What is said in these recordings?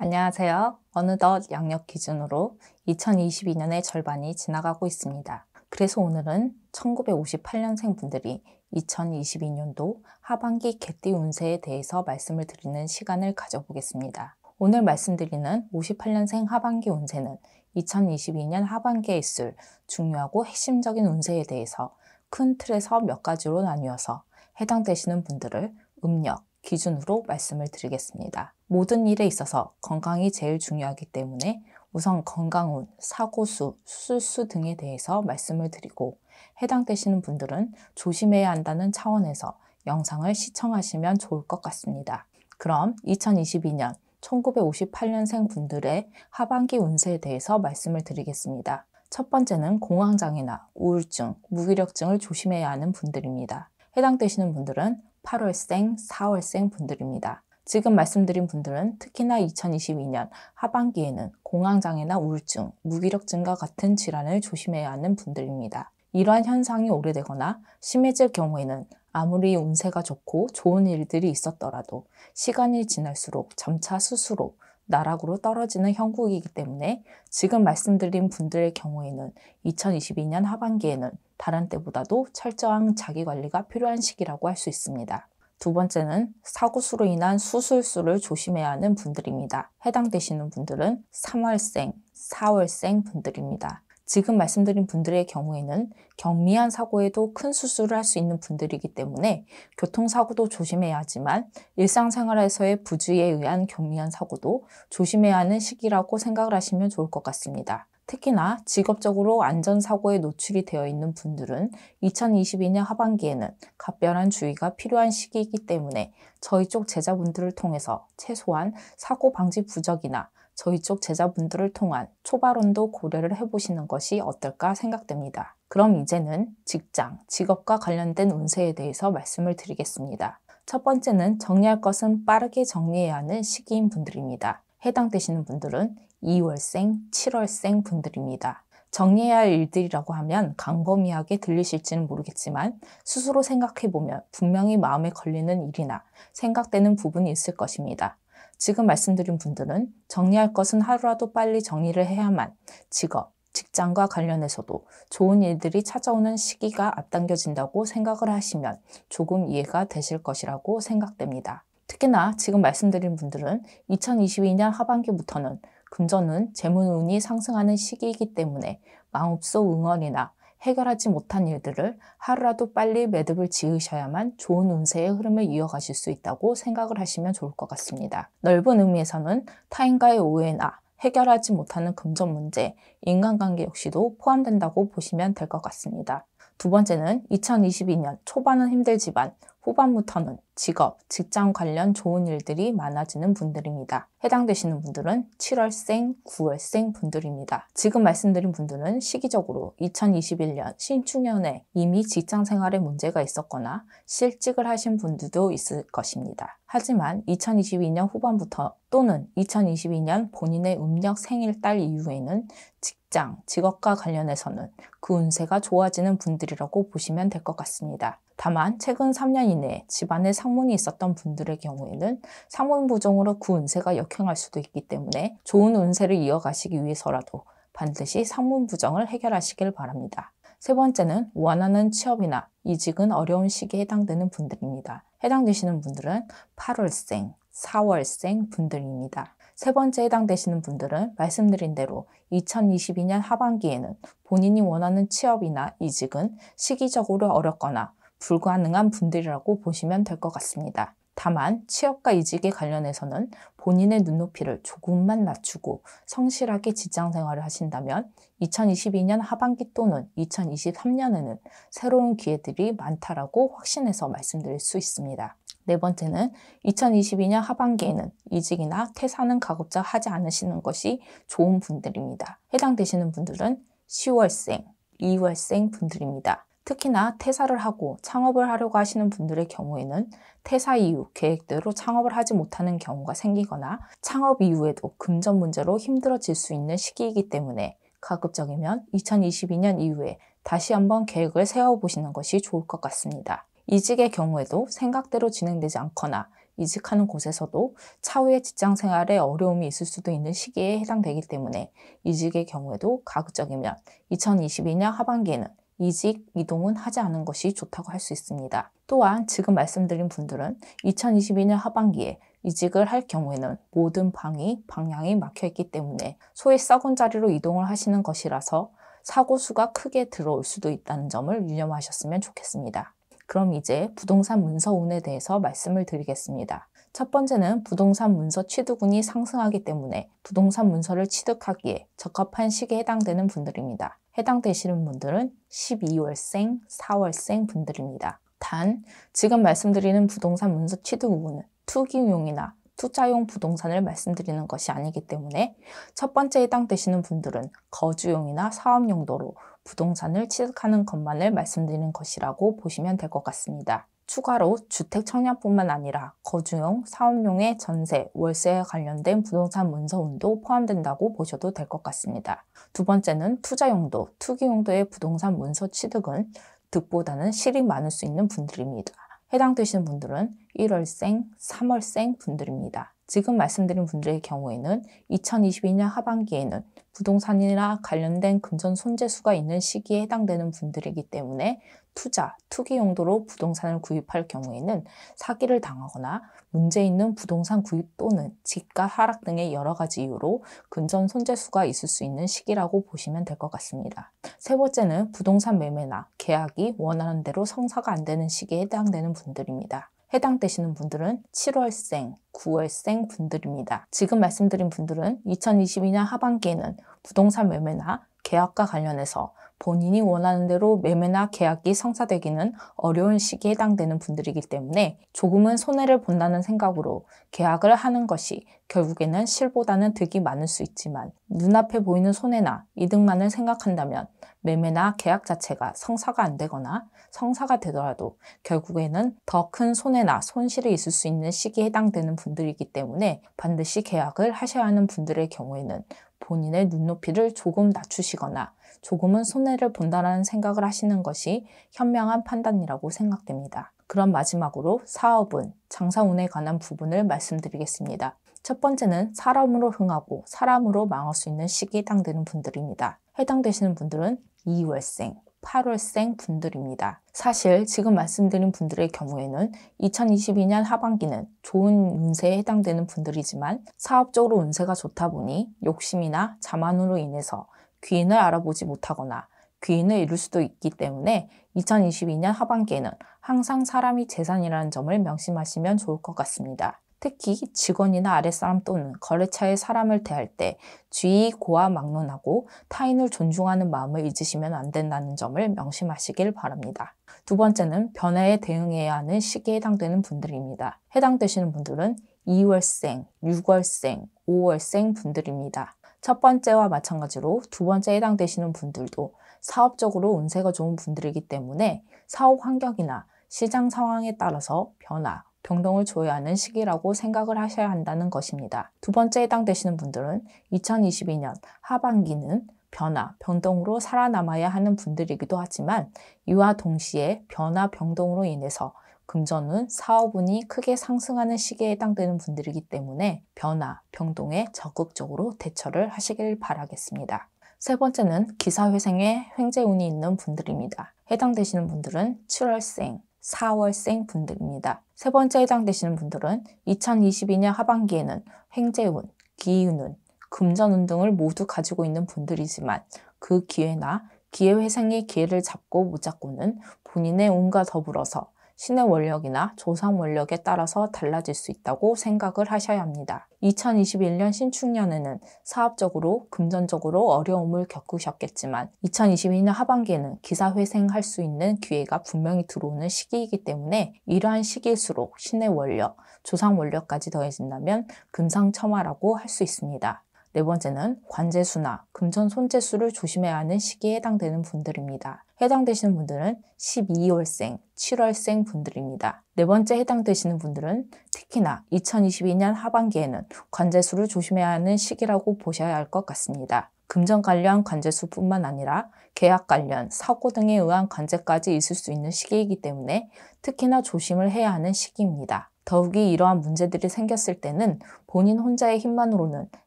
안녕하세요. 어느덧 양력 기준으로 2022년의 절반이 지나가고 있습니다. 그래서 오늘은 1958년생 분들이 2022년도 하반기 개띠 운세에 대해서 말씀을 드리는 시간을 가져보겠습니다. 오늘 말씀드리는 58년생 하반기 운세는 2022년 하반기에 있을 중요하고 핵심적인 운세에 대해서 큰 틀에서 몇 가지로 나뉘어서 해당되시는 분들을 음력, 기준으로 말씀을 드리겠습니다. 모든 일에 있어서 건강이 제일 중요하기 때문에 우선 건강운, 사고수, 수술수 등에 대해서 말씀을 드리고 해당되시는 분들은 조심해야 한다는 차원에서 영상을 시청하시면 좋을 것 같습니다. 그럼 2022년 1958년생 분들의 하반기 운세에 대해서 말씀을 드리겠습니다. 첫 번째는 공황장애나 우울증, 무기력증을 조심해야 하는 분들입니다. 해당되시는 분들은 8월생, 4월생 분들입니다. 지금 말씀드린 분들은 특히나 2022년 하반기에는 공황장애나 우울증, 무기력증과 같은 질환을 조심해야 하는 분들입니다. 이러한 현상이 오래되거나 심해질 경우에는 아무리 운세가 좋고 좋은 일들이 있었더라도 시간이 지날수록 점차 스스로 나락으로 떨어지는 형국이기 때문에 지금 말씀드린 분들의 경우에는 2022년 하반기에는 다른 때보다도 철저한 자기관리가 필요한 시기라고 할 수 있습니다. 두 번째는 사고수로 인한 수술수를 조심해야 하는 분들입니다. 해당되시는 분들은 3월생, 4월생 분들입니다. 지금 말씀드린 분들의 경우에는 경미한 사고에도 큰 수술을 할 수 있는 분들이기 때문에 교통사고도 조심해야 하지만 일상생활에서의 부주의에 의한 경미한 사고도 조심해야 하는 시기라고 생각을 하시면 좋을 것 같습니다. 특히나 직업적으로 안전사고에 노출이 되어 있는 분들은 2022년 하반기에는 각별한 주의가 필요한 시기이기 때문에 저희 쪽 제자분들을 통해서 최소한 사고 방지 부적이나 저희 쪽 제자분들을 통한 초발원도 고려를 해보시는 것이 어떨까 생각됩니다. 그럼 이제는 직장, 직업과 관련된 운세에 대해서 말씀을 드리겠습니다. 첫 번째는 정리할 것은 빠르게 정리해야 하는 시기인 분들입니다. 해당되시는 분들은 2월생, 7월생 분들입니다. 정리해야 할 일들이라고 하면 광범위하게 들리실지는 모르겠지만 스스로 생각해보면 분명히 마음에 걸리는 일이나 생각되는 부분이 있을 것입니다. 지금 말씀드린 분들은 정리할 것은 하루라도 빨리 정리를 해야만 직업, 직장과 관련해서도 좋은 일들이 찾아오는 시기가 앞당겨진다고 생각을 하시면 조금 이해가 되실 것이라고 생각됩니다. 특히나 지금 말씀드린 분들은 2022년 하반기부터는 금전은 재물운이 상승하는 시기이기 때문에 마음속 응원이나 해결하지 못한 일들을 하루라도 빨리 매듭을 지으셔야만 좋은 운세의 흐름을 이어가실 수 있다고 생각을 하시면 좋을 것 같습니다. 넓은 의미에서는 타인과의 오해나 해결하지 못하는 금전 문제, 인간관계 역시도 포함된다고 보시면 될 것 같습니다. 두 번째는 2022년 초반은 힘들지만 후반부터는 직업, 직장 관련 좋은 일들이 많아지는 분들입니다. 해당되시는 분들은 7월생, 9월생 분들입니다. 지금 말씀드린 분들은 시기적으로 2021년 신축년에 이미 직장 생활에 문제가 있었거나 실직을 하신 분들도 있을 것입니다. 하지만 2022년 후반부터 또는 2022년 본인의 음력 생일달 이후에는 직장, 직업과 관련해서는 그 운세가 좋아지는 분들이라고 보시면 될 것 같습니다. 다만 최근 3년 이내에 집안에 상문이 있었던 분들의 경우에는 상문 부정으로 구운세가 역행할 수도 있기 때문에 좋은 운세를 이어가시기 위해서라도 반드시 상문 부정을 해결하시길 바랍니다. 세 번째는 원하는 취업이나 이직은 어려운 시기에 해당되는 분들입니다. 해당되시는 분들은 8월생, 4월생 분들입니다. 세 번째 해당되시는 분들은 말씀드린 대로 2022년 하반기에는 본인이 원하는 취업이나 이직은 시기적으로 어렵거나 불가능한 분들이라고 보시면 될 것 같습니다. 다만 취업과 이직에 관련해서는 본인의 눈높이를 조금만 낮추고 성실하게 직장 생활을 하신다면 2022년 하반기 또는 2023년에는 새로운 기회들이 많다라고 확신해서 말씀드릴 수 있습니다. 네 번째는 2022년 하반기에는 이직이나 퇴사는 가급적 하지 않으시는 것이 좋은 분들입니다. 해당되시는 분들은 10월생, 2월생 분들입니다. 특히나 퇴사를 하고 창업을 하려고 하시는 분들의 경우에는 퇴사 이후 계획대로 창업을 하지 못하는 경우가 생기거나 창업 이후에도 금전 문제로 힘들어질 수 있는 시기이기 때문에 가급적이면 2022년 이후에 다시 한번 계획을 세워보시는 것이 좋을 것 같습니다. 이직의 경우에도 생각대로 진행되지 않거나 이직하는 곳에서도 차후의 직장 생활에 어려움이 있을 수도 있는 시기에 해당되기 때문에 이직의 경우에도 가급적이면 2022년 하반기에는 이직, 이동은 하지 않은 것이 좋다고 할 수 있습니다. 또한 지금 말씀드린 분들은 2022년 하반기에 이직을 할 경우에는 모든 방이 방향이 막혀 있기 때문에 소위 썩은 자리로 이동을 하시는 것이라서 사고 수가 크게 들어올 수도 있다는 점을 유념하셨으면 좋겠습니다. 그럼 이제 부동산 문서운에 대해서 말씀을 드리겠습니다. 첫 번째는 부동산 문서 취득운이 상승하기 때문에 부동산 문서를 취득하기에 적합한 시기에 해당되는 분들입니다. 해당되시는 분들은 12월생, 4월생 분들입니다. 단, 지금 말씀드리는 부동산 문서 취득 우는 투기용이나 투자용 부동산을 말씀드리는 것이 아니기 때문에 첫 번째 해당되시는 분들은 거주용이나 사업 용도로 부동산을 취득하는 것만을 말씀드리는 것이라고 보시면 될 것 같습니다. 추가로 주택 청약뿐만 아니라 거주용, 사업용의 전세, 월세에 관련된 부동산 문서운도 포함된다고 보셔도 될 것 같습니다. 두 번째는 투자 용도, 투기 용도의 부동산 문서 취득은 득보다는 실이 많을 수 있는 분들입니다. 해당되시는 분들은 1월생, 3월생 분들입니다. 지금 말씀드린 분들의 경우에는 2022년 하반기에는 부동산이나 관련된 금전 손재수가 있는 시기에 해당되는 분들이기 때문에 투자, 투기 용도로 부동산을 구입할 경우에는 사기를 당하거나 문제 있는 부동산 구입 또는 집값 하락 등의 여러 가지 이유로 금전 손재수가 있을 수 있는 시기라고 보시면 될 것 같습니다. 세 번째는 부동산 매매나 계약이 원하는 대로 성사가 안 되는 시기에 해당되는 분들입니다. 해당되시는 분들은 7월생, 9월생 분들입니다. 지금 말씀드린 분들은 2022년 하반기에는 부동산 매매나 계약과 관련해서 본인이 원하는 대로 매매나 계약이 성사되기는 어려운 시기에 해당되는 분들이기 때문에 조금은 손해를 본다는 생각으로 계약을 하는 것이 결국에는 실보다는 득이 많을 수 있지만 눈앞에 보이는 손해나 이득만을 생각한다면 매매나 계약 자체가 성사가 안 되거나 성사가 되더라도 결국에는 더 큰 손해나 손실이 있을 수 있는 시기에 해당되는 분들이기 때문에 반드시 계약을 하셔야 하는 분들의 경우에는 본인의 눈높이를 조금 낮추시거나 조금은 손해를 본다라는 생각을 하시는 것이 현명한 판단이라고 생각됩니다. 그럼 마지막으로 사업은 장사운에 관한 부분을 말씀드리겠습니다. 첫 번째는 사람으로 흥하고 사람으로 망할 수 있는 시기에 해당되는 분들입니다. 해당되시는 분들은 이월생, 8월생 분들입니다. 사실 지금 말씀드린 분들의 경우에는 2022년 하반기는 좋은 운세에 해당되는 분들이지만 사업적으로 운세가 좋다 보니 욕심이나 자만으로 인해서 귀인을 알아보지 못하거나 귀인을 이룰 수도 있기 때문에 2022년 하반기에는 항상 사람이 재산이라는 점을 명심하시면 좋을 것 같습니다. 특히 직원이나 아랫사람 또는 거래처의 사람을 대할 때 주의 고와 막론하고 타인을 존중하는 마음을 잊으시면 안 된다는 점을 명심하시길 바랍니다. 두 번째는 변화에 대응해야 하는 시기에 해당되는 분들입니다. 해당되시는 분들은 2월생, 6월생, 5월생 분들입니다. 첫 번째와 마찬가지로 두 번째에 해당되시는 분들도 사업적으로 운세가 좋은 분들이기 때문에 사업 환경이나 시장 상황에 따라서 변화 변동을 조회하는 시기라고 생각을 하셔야 한다는 것입니다. 두 번째 해당되시는 분들은 2022년 하반기는 변화, 변동으로 살아남아야 하는 분들이기도 하지만 이와 동시에 변화, 변동으로 인해서 금전은 사업운이 크게 상승하는 시기에 해당되는 분들이기 때문에 변화, 변동에 적극적으로 대처를 하시길 바라겠습니다. 세 번째는 기사회생의 횡재운이 있는 분들입니다. 해당되시는 분들은 7월생, 4월생 분들입니다. 세 번째 해당되시는 분들은 2022년 하반기에는 횡재운, 기운운, 금전운 등을 모두 가지고 있는 분들이지만 그 기회나 기회회생의 기회를 잡고 못 잡고는 본인의 운과 더불어서 신의 원력이나 조상 원력에 따라서 달라질 수 있다고 생각을 하셔야 합니다. 2021년 신축년에는 사업적으로, 금전적으로 어려움을 겪으셨겠지만 2022년 하반기에는 기사회생할 수 있는 기회가 분명히 들어오는 시기이기 때문에 이러한 시기일수록 신의 원력, 조상 원력까지 더해진다면 금상첨화라고 할 수 있습니다. 네 번째는 관제수나 금전 손재수를 조심해야 하는 시기에 해당되는 분들입니다. 해당되시는 분들은 12월생, 7월생 분들입니다. 네 번째 해당되시는 분들은 특히나 2022년 하반기에는 관제수를 조심해야 하는 시기라고 보셔야 할 것 같습니다. 금전 관련 관제수뿐만 아니라 계약 관련 사고 등에 의한 관제까지 있을 수 있는 시기이기 때문에 특히나 조심을 해야 하는 시기입니다. 더욱이 이러한 문제들이 생겼을 때는 본인 혼자의 힘만으로는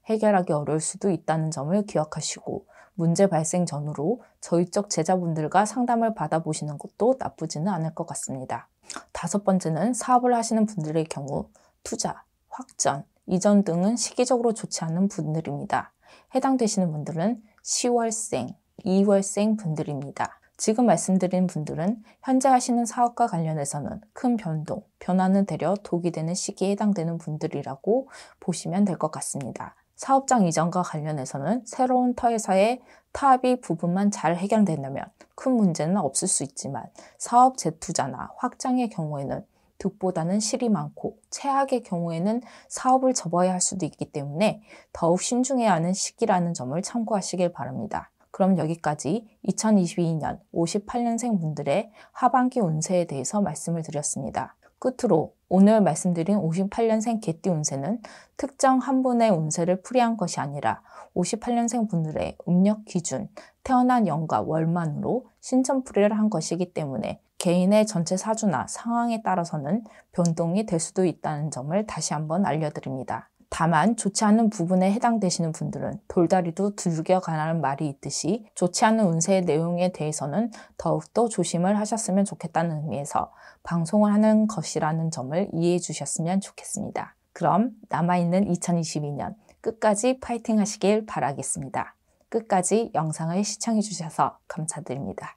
해결하기 어려울 수도 있다는 점을 기억하시고 문제 발생 전후로 저희 쪽 제자분들과 상담을 받아보시는 것도 나쁘지는 않을 것 같습니다. 다섯 번째는 사업을 하시는 분들의 경우 투자, 확전, 이전 등은 시기적으로 좋지 않은 분들입니다. 해당되시는 분들은 10월생, 2월생 분들입니다. 지금 말씀드린 분들은 현재 하시는 사업과 관련해서는 큰 변동, 변화는 되려 독이 되는 시기에 해당되는 분들이라고 보시면 될 것 같습니다. 사업장 이전과 관련해서는 새로운 터에서의 타합이 부분만 잘 해결된다면 큰 문제는 없을 수 있지만 사업 재투자나 확장의 경우에는 득보다는 실이 많고 최악의 경우에는 사업을 접어야 할 수도 있기 때문에 더욱 신중해야 하는 시기라는 점을 참고하시길 바랍니다. 그럼 여기까지 2022년 58년생 분들의 하반기 운세에 대해서 말씀을 드렸습니다. 끝으로 오늘 말씀드린 58년생 개띠 운세는 특정 한 분의 운세를 풀이한 것이 아니라 58년생 분들의 음력 기준, 태어난 연과 월만으로 신천풀이를 한 것이기 때문에 개인의 전체 사주나 상황에 따라서는 변동이 될 수도 있다는 점을 다시 한번 알려드립니다. 다만 좋지 않은 부분에 해당되시는 분들은 돌다리도 두들겨가라는 말이 있듯이 좋지 않은 운세의 내용에 대해서는 더욱더 조심을 하셨으면 좋겠다는 의미에서 방송을 하는 것이라는 점을 이해해 주셨으면 좋겠습니다. 그럼 남아있는 2022년 끝까지 파이팅 하시길 바라겠습니다. 끝까지 영상을 시청해 주셔서 감사드립니다.